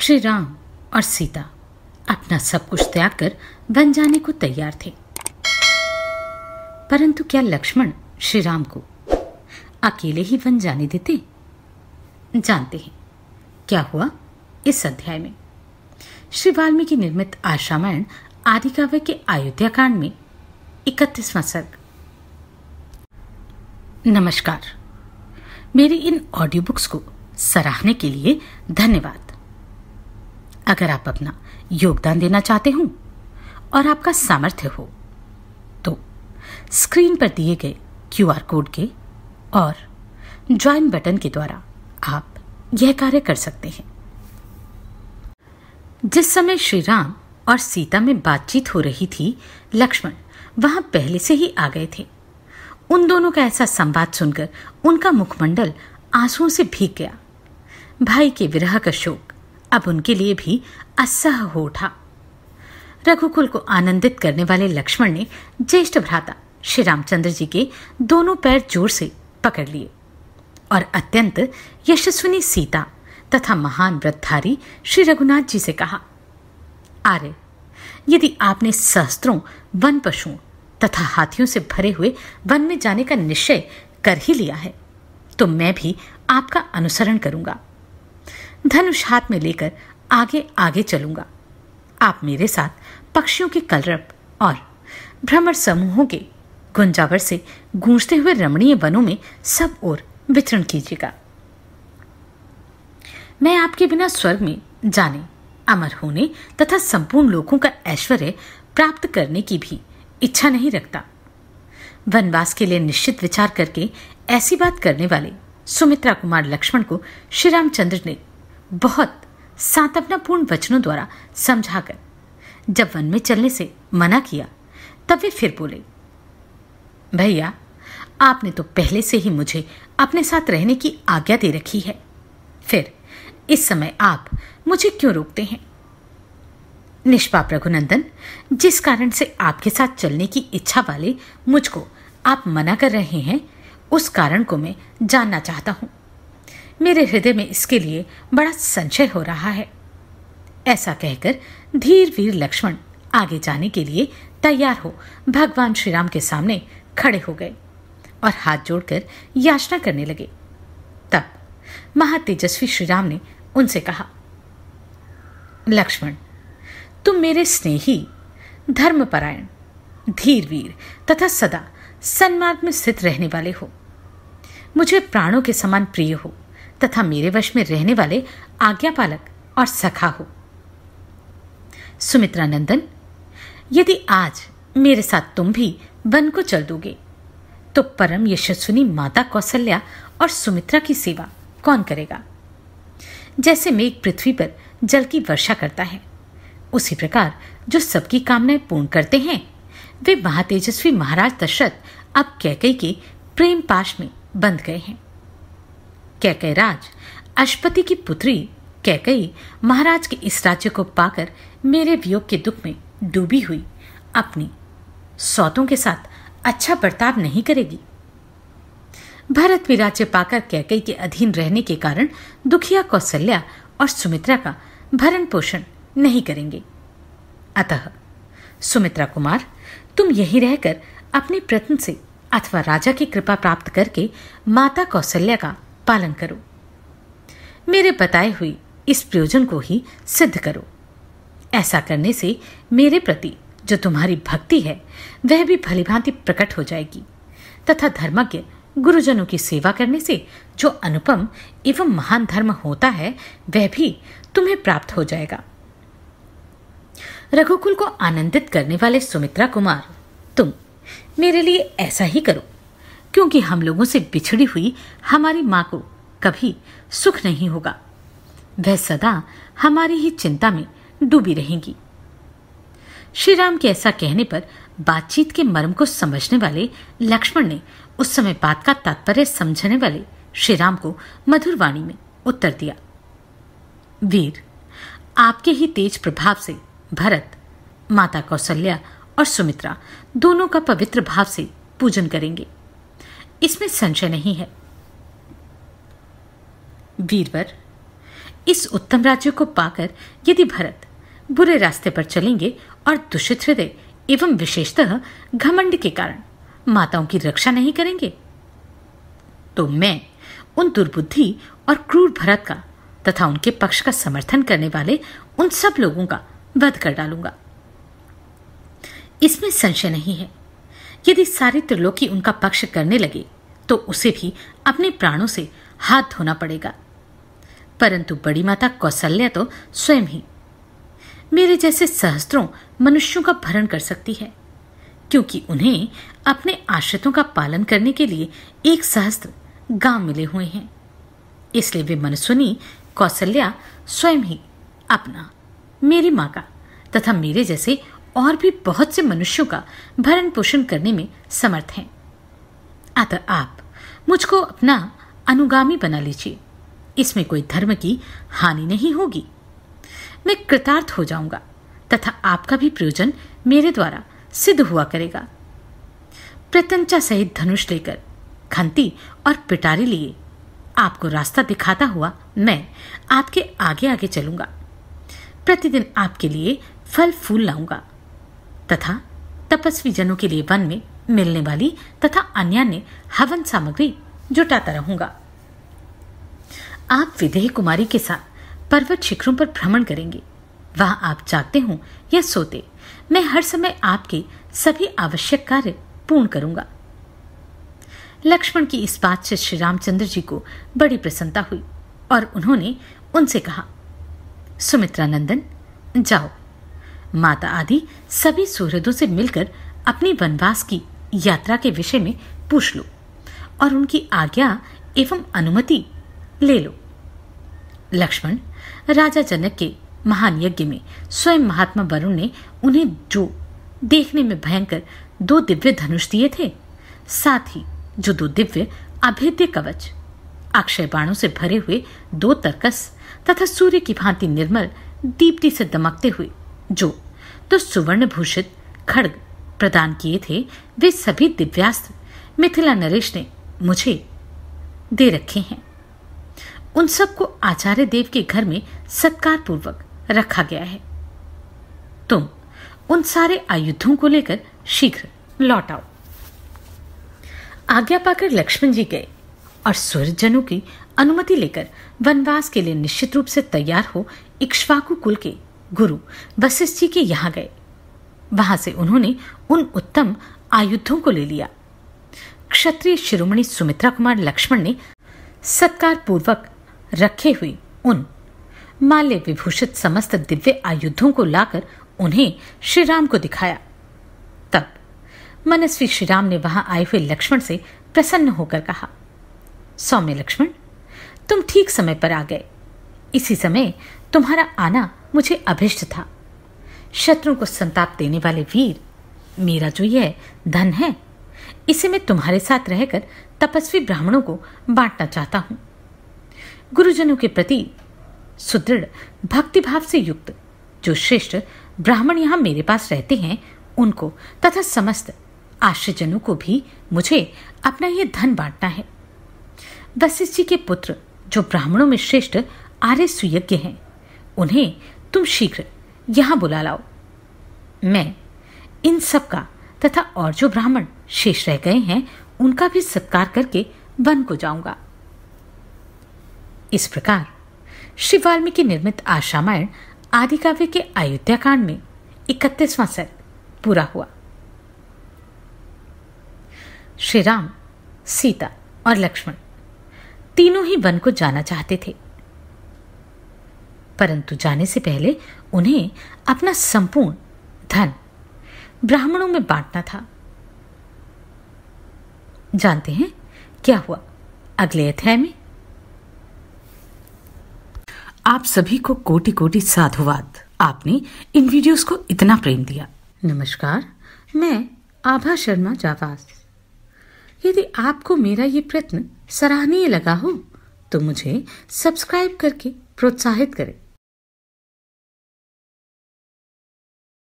श्री राम और सीता अपना सब कुछ त्याग कर वन जाने को तैयार थे परंतु क्या लक्ष्मण श्री राम को अकेले ही वन जाने देते जानते हैं क्या हुआ इस अध्याय में श्री वाल्मीकि निर्मित आशामायण आदि काव्य के अयोध्या कांड में इकतीसवां सर्ग नमस्कार मेरी इन ऑडियो बुक्स को सराहने के लिए धन्यवाद अगर आप अपना योगदान देना चाहते हो और आपका सामर्थ्य हो तो स्क्रीन पर दिए गए क्यूआर कोड के और ज्वाइन बटन के द्वारा आप यह कार्य कर सकते हैं जिस समय श्री राम और सीता में बातचीत हो रही थी लक्ष्मण वहां पहले से ही आ गए थे उन दोनों का ऐसा संवाद सुनकर उनका मुखमंडल आंसुओं से भीग गया भाई के विरह का शोक अब उनके लिए भी असह हो उठा रघुकुल को आनंदित करने वाले लक्ष्मण ने ज्येष्ठ भ्राता श्री रामचंद्र जी के दोनों पैर जोर से पकड़ लिए और अत्यंत यशस्विनी सीता तथा महान व्रतधारी श्री रघुनाथ जी से कहा आर्य यदि आपने सहस्त्रों वन पशुओं तथा हाथियों से भरे हुए वन में जाने का निश्चय कर ही लिया है तो मैं भी आपका अनुसरण करूंगा धनुष हाथ में लेकर आगे आगे चलूंगा आप मेरे साथ पक्षियों के कलरप और भ्रमर समूहों के गुंजावर से गूंजते हुए रमणीय वनों में सब ओर वितरण कीजिएगा मैं आपके बिना स्वर्ग में जाने अमर होने तथा संपूर्ण लोगों का ऐश्वर्य प्राप्त करने की भी इच्छा नहीं रखता वनवास के लिए निश्चित विचार करके ऐसी बात करने वाले सुमित्रा कुमार लक्ष्मण को श्री रामचंद्र ने बहुत सांत्वनापूर्ण वचनों द्वारा समझाकर जब वन में चलने से मना किया तब वे फिर बोले भैया आपने तो पहले से ही मुझे अपने साथ रहने की आज्ञा दे रखी है फिर इस समय आप मुझे क्यों रोकते हैं निष्पाप रघुनंदन जिस कारण से आपके साथ चलने की इच्छा वाले मुझको आप मना कर रहे हैं उस कारण को मैं जानना चाहता हूं मेरे हृदय में इसके लिए बड़ा संशय हो रहा है ऐसा कहकर धीर वीर लक्ष्मण आगे जाने के लिए तैयार हो भगवान श्री राम के सामने खड़े हो गए और हाथ जोड़कर याचना करने लगे तब महातेजस्वी श्री राम ने उनसे कहा लक्ष्मण तुम मेरे स्नेही धर्मपरायण धीरवीर तथा सदा सन्मार्ग में स्थित रहने वाले हो मुझे प्राणों के समान प्रिय हो तथा मेरे वश में रहने वाले आज्ञापालक और सखा हो सुमित्रा नंदन यदि आज मेरे साथ तुम भी वन को चल दोगे तो परम यशस्विनी माता कौशल्या और सुमित्रा की सेवा कौन करेगा जैसे मेघ पृथ्वी पर जल की वर्षा करता है उसी प्रकार जो सबकी कामनाएं पूर्ण करते हैं वे महातेजस्वी महाराज दशरथ अब कैकई के प्रेम पाश में बंध गए हैं राज अशपति की पुत्री कैकई महाराज के इस राज्य को पाकर मेरे वियोग के दुख में डूबी हुई अपनी सौतों के साथ अच्छा बर्ताव नहीं करेगी भरत भी राज्य पाकर कैकई के अधीन रहने के कारण दुखिया कौशल्या और सुमित्रा का भरण पोषण नहीं करेंगे अतः सुमित्रा कुमार तुम यही रहकर अपने प्रत्न से अथवा राजा की कृपा प्राप्त करके माता कौशल्या का पालन करो मेरे बताए हुए इस प्रयोजन को ही सिद्ध करो ऐसा करने से मेरे प्रति जो तुम्हारी भक्ति है वह भी भलीभांति प्रकट हो जाएगी तथा धर्मज्ञ गुरुजनों की सेवा करने से जो अनुपम एवं महान धर्म होता है वह भी तुम्हें प्राप्त हो जाएगा रघुकुल को आनंदित करने वाले सुमित्रा कुमार तुम मेरे लिए ऐसा ही करो क्योंकि हम लोगों से बिछड़ी हुई हमारी माँ को कभी सुख नहीं होगा वह सदा हमारी ही चिंता में डूबी रहेंगी श्री राम के ऐसा कहने पर बातचीत के मर्म को समझने वाले लक्ष्मण ने उस समय बात का तात्पर्य समझने वाले श्री राम को मधुर वाणी में उत्तर दिया वीर आपके ही तेज प्रभाव से भरत माता कौशल्या और सुमित्रा दोनों का पवित्र भाव से पूजन करेंगे इसमें संशय नहीं है वीरवर इस उत्तम राज्य को पाकर यदि भरत बुरे रास्ते पर चलेंगे और दूषित हृदय एवं विशेषतः घमंड के कारण माताओं की रक्षा नहीं करेंगे तो मैं उन दुर्बुद्धि और क्रूर भरत का तथा उनके पक्ष का समर्थन करने वाले उन सब लोगों का वध कर डालूंगा इसमें संशय नहीं है यदि सारे त्रिलोकी उनका पक्ष करने लगे तो उसे भी अपने प्राणों से हाथ धोना पड़ेगा परंतु बड़ी माता कौशल्या तो स्वयं ही मेरे जैसे सहस्त्रों मनुष्यों का भरण कर सकती है क्योंकि उन्हें अपने आश्रितों का पालन करने के लिए एक सहस्त्र गांव मिले हुए हैं इसलिए वे मनस्वनी कौशल्या स्वयं ही अपना मेरी माँ का तथा मेरे जैसे और भी बहुत से मनुष्यों का भरण पोषण करने में समर्थ हैं अतः आप मुझको अपना अनुगामी बना लीजिए इसमें कोई धर्म की हानि नहीं होगी मैं कृतार्थ हो जाऊंगा तथा आपका भी प्रयोजन मेरे द्वारा सिद्ध हुआ करेगा प्रत्यंचा सहित धनुष लेकर खंती और पिटारी लिए आपको रास्ता दिखाता हुआ मैं आपके आगे आगे चलूंगा प्रतिदिन आपके लिए फल फूल लाऊंगा तथा तपस्वी जनों के लिए वन में मिलने वाली तथा अन्य हवन सामग्री जुटाता रहूंगा आप विदेह कुमारी के साथ पर्वत शिखरों पर भ्रमण करेंगे वहां आप जागते हो या सोते मैं हर समय आपके सभी आवश्यक कार्य पूर्ण करूंगा लक्ष्मण की इस बात से श्री रामचंद्र जी को बड़ी प्रसन्नता हुई और उन्होंने उनसे कहा सुमित्रा नंदन जाओ माता आदि सभी सूर्यदों से मिलकर अपनी वनवास की यात्रा के विषय में पूछ लो और उनकी आज्ञा एवं अनुमति ले लो लक्ष्मण राजा जनक के महान यज्ञ में स्वयं महात्मा वरुण ने उन्हें जो देखने में भयंकर दो दिव्य धनुष दिए थे साथ ही जो दो दिव्य अभेद्य कवच अक्षय बाणों से भरे हुए दो तरकस तथा सूर्य की भांति निर्मल दीप्ति से दमकते हुए जो तो सुवर्ण भूषित खड़ग प्रदान किए थे वे सभी दिव्यास्त्र मिथिला नरेश ने मुझे दे रखे हैं उन सबको आचार्य देव के घर में सत्कार पूर्वक रखा गया है तुम उन सारे आयुधों को लेकर शीघ्र लौट आओ आज्ञा पाकर लक्ष्मण जी गए और सूर्यजनों की अनुमति लेकर वनवास के लिए निश्चित रूप से तैयार हो इक्ष्वाकु कुल के गुरु वशिष्ठ जी के यहाँ गए वहां से उन्होंने उन उत्तम आयुधों को ले लिया क्षत्रिय शिरोमणि सुमित्रा कुमार लक्ष्मण ने सत्कार पूर्वक रखे हुए उन माल्य विभूषित समस्त दिव्य आयुधों को लाकर उन्हें श्री राम को दिखाया तब मनस्वी श्री राम ने वहां आए हुए लक्ष्मण से प्रसन्न होकर कहा सौम्य लक्ष्मण तुम ठीक समय पर आ गए इसी समय तुम्हारा आना मुझे अभिष्ट था शत्रु को संताप देने वाले वीर मेरा जो यह धन है इसे मैं तुम्हारे साथ रहकर तपस्वी ब्राह्मणों को बांटना चाहता हूं गुरुजनों के प्रति सुदृढ़ भक्तिभाव से युक्त जो श्रेष्ठ ब्राह्मण यहां मेरे पास रहते हैं उनको तथा समस्त आश्रयजनों को भी मुझे अपना यह धन बांटना है वशिष्ठ जी के पुत्र जो ब्राह्मणों में श्रेष्ठ आर्य सुयज्ञ हैं उन्हें तुम शीघ्र यहां बुला लाओ मैं इन सब का तथा और जो ब्राह्मण शेष रह गए हैं उनका भी सत्कार करके वन को जाऊंगा इस प्रकार श्री वाल्मीकि निर्मित आशामायण आदि काव्य के अयोध्या कांड में इकतीसवां सर्ग पूरा हुआ श्री राम सीता और लक्ष्मण तीनों ही वन को जाना चाहते थे परंतु जाने से पहले उन्हें अपना संपूर्ण धन ब्राह्मणों में बांटना था जानते हैं क्या हुआ अगले अध्याय में आप सभी को कोटि कोटि साधुवाद आपने इन वीडियोस को इतना प्रेम दिया नमस्कार मैं आभा शर्मा जावास यदि आपको मेरा ये प्रयत्न सराहनीय लगा हो तो मुझे सब्सक्राइब करके प्रोत्साहित करें